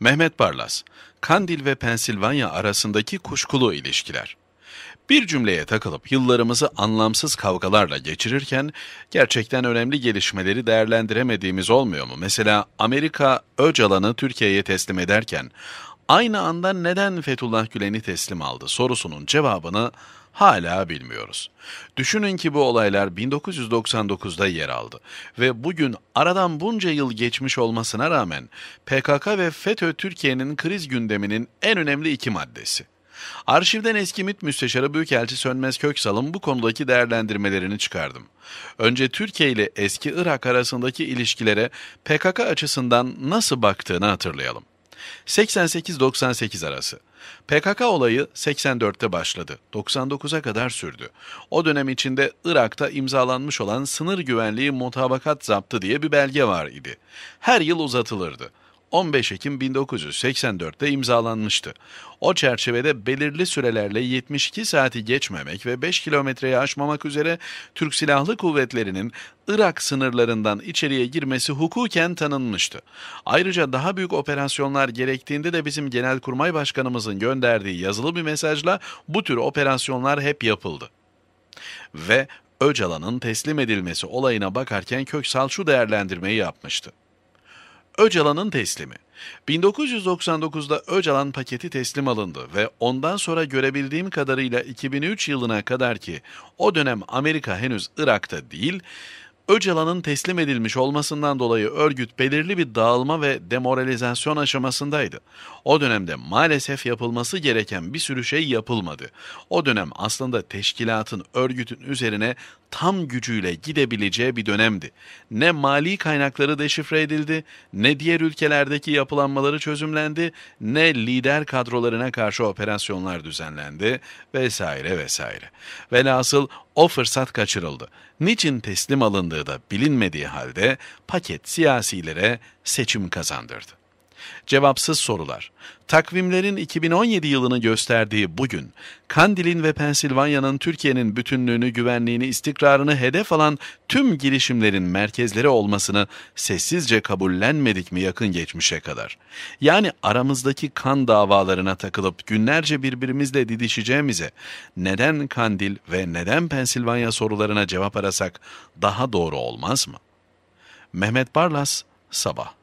Mehmet Barlas, Kandil ve Pensilvanya arasındaki kuşkulu ilişkiler. Bir cümleye takılıp yıllarımızı anlamsız kavgalarla geçirirken gerçekten önemli gelişmeleri değerlendiremediğimiz olmuyor mu? Mesela Amerika Öcalan'ı Türkiye'ye teslim ederken aynı anda neden Fethullah Gülen'i teslim aldı sorusunun cevabını hala bilmiyoruz. Düşünün ki bu olaylar 1999'da yer aldı ve bugün aradan bunca yıl geçmiş olmasına rağmen PKK ve FETÖ Türkiye'nin kriz gündeminin en önemli iki maddesi. Arşivden eski MİT Müsteşarı Büyükelçi Sönmez Köksal'ın bu konudaki değerlendirmelerini çıkardım. Önce Türkiye ile eski Irak arasındaki ilişkilere PKK açısından nasıl baktığını hatırlayalım. 88-98 arası. PKK olayı 84'te başladı. 99'a kadar sürdü. O dönem içinde Irak'ta imzalanmış olan sınır güvenliği mutabakat zaptı diye bir belge var idi. Her yıl uzatılırdı. 15 Ekim 1984'te imzalanmıştı. O çerçevede belirli sürelerle 72 saati geçmemek ve 5 kilometreyi aşmamak üzere Türk Silahlı Kuvvetleri'nin Irak sınırlarından içeriye girmesi hukuken tanınmıştı. Ayrıca daha büyük operasyonlar gerektiğinde de bizim Genelkurmay Başkanımızın gönderdiği yazılı bir mesajla bu tür operasyonlar hep yapıldı. Ve Öcalan'ın teslim edilmesi olayına bakarken Köksal şu değerlendirmeyi yapmıştı. Öcalan'ın teslimi. 1999'da Öcalan paketi teslim alındı ve ondan sonra görebildiğim kadarıyla 2003 yılına kadar ki o dönem Amerika henüz Irak'ta değil, Öcalan'ın teslim edilmiş olmasından dolayı örgüt belirli bir dağılma ve demoralizasyon aşamasındaydı. O dönemde maalesef yapılması gereken bir sürü şey yapılmadı. O dönem aslında teşkilatın örgütün üzerine tam gücüyle gidebileceği bir dönemdi. Ne mali kaynakları deşifre edildi, ne diğer ülkelerdeki yapılanmaları çözümlendi, ne lider kadrolarına karşı operasyonlar düzenlendi vesaire vesaire. Velhasıl o fırsat kaçırıldı. Niçin teslim alındığı da bilinmediği halde paket siyasilere seçim kazandırdı. Cevapsız sorular. Takvimlerin 2017 yılını gösterdiği bugün, Kandil'in ve Pensilvanya'nın Türkiye'nin bütünlüğünü, güvenliğini, istikrarını hedef alan tüm girişimlerin merkezleri olmasını sessizce kabullenmedik mi yakın geçmişe kadar? Yani aramızdaki kan davalarına takılıp günlerce birbirimizle didişeceğimize, neden Kandil ve neden Pensilvanya sorularına cevap arasak daha doğru olmaz mı? Mehmet Barlas, Sabah